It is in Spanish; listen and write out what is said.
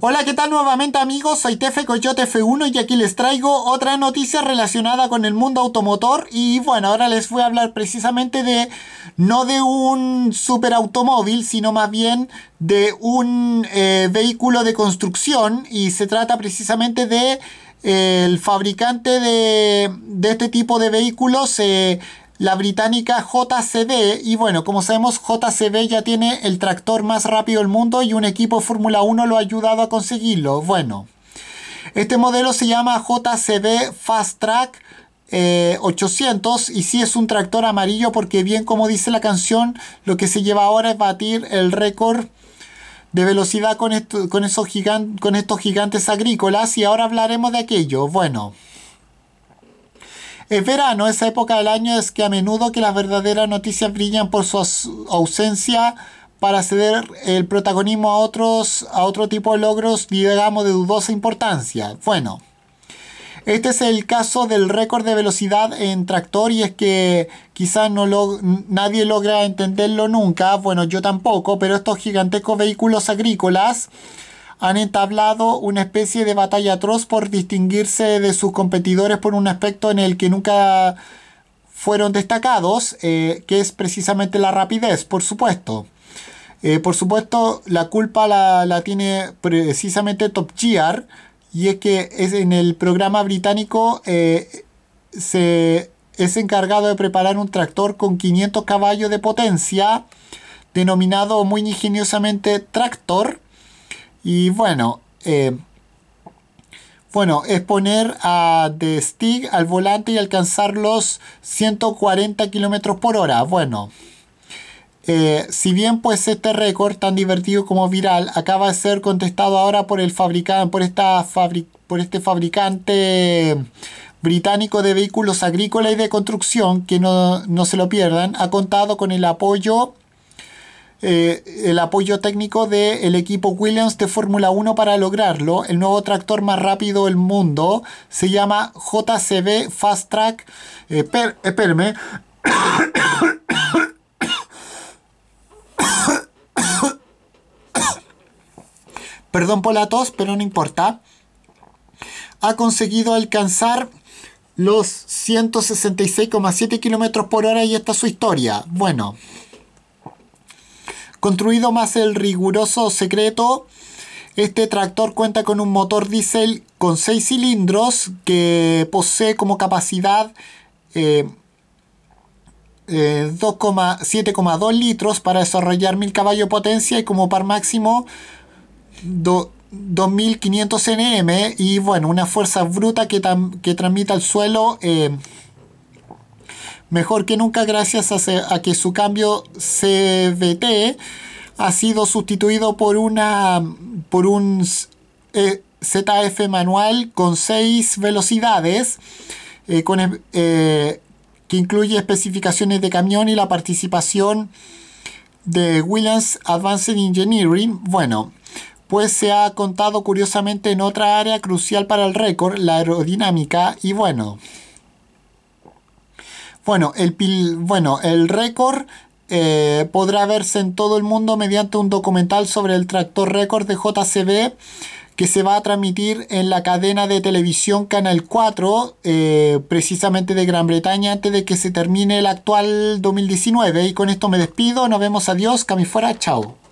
Hola, ¿qué tal nuevamente amigos? Soy Tefe Coyote F1 y aquí les traigo otra noticia relacionada con el mundo automotor y bueno, ahora les voy a hablar precisamente de no de un super automóvil, sino más bien de un eh, vehículo de construcción y se trata precisamente de eh, el fabricante de, de, este tipo de vehículos eh, la británica JCB. Y bueno, como sabemos, JCB ya tiene el tractor más rápido del mundo y un equipo Fórmula 1 lo ha ayudado a conseguirlo. Bueno, este modelo se llama JCB Fast Track. 800 eh, y sí es un tractor amarillo porque bien como dice la canción lo que se lleva ahora es batir el récord de velocidad con estos gigantes agrícolas y ahora hablaremos de aquello bueno es verano, esa época del año es que a menudo que las verdaderas noticias brillan por su ausencia para ceder el protagonismo a otros a otro tipo de logros, digamos, de dudosa importancia. Bueno, este es el caso del récord de velocidad en tractor y es que quizás no nadie logra entenderlo nunca, bueno, yo tampoco, pero estos gigantescos vehículos agrícolas han entablado una especie de batalla atroz por distinguirse de sus competidores por un aspecto en el que nunca fueron destacados, eh, que es precisamente la rapidez, por supuesto. Eh, por supuesto, la culpa la, tiene precisamente Top Gear, y es que es en el programa británico eh, se es encargado de preparar un tractor con 500 caballos de potencia, denominado muy ingeniosamente Tractor, y bueno, eh, bueno, es poner a The Stig al volante y alcanzar los 140 kilómetros por hora. Bueno, eh, si bien pues este récord tan divertido como viral acaba de ser contestado ahora por el fabricante, por, esta por este fabricante británico de vehículos agrícolas y de construcción, que no, no se lo pierdan, ha contado con el apoyo eh, el apoyo técnico del equipo Williams de Fórmula 1 para lograrlo. El nuevo tractor más rápido del mundo se llama JCB Fast Track. Eh, Perdón por la tos, pero no importa. Ha conseguido alcanzar los 166,7 kilómetros por hora y esta es su historia. Bueno. Construido más el riguroso secreto, este tractor cuenta con un motor diésel con 6 cilindros que posee como capacidad 7,2 eh, eh, litros para desarrollar 1000 caballos de potencia y como par máximo 2500 Nm y bueno, una fuerza bruta que, que transmite al suelo eh, mejor que nunca gracias a, que su cambio CVT ha sido sustituido por una por un eh, ZF manual con 6 velocidades eh, eh, que incluye especificaciones de camión y la participación de Williams Advanced Engineering. Bueno, pues se ha contado curiosamente en otra área crucial para el récord, la aerodinámica, y bueno, bueno, el, bueno, el récord eh, podrá verse en todo el mundo mediante un documental sobre el tractor récord de JCB que se va a transmitir en la cadena de televisión Canal 4, eh, precisamente de Gran Bretaña, antes de que se termine el actual 2019. Y con esto me despido, nos vemos, adiós, cami fuera, chao.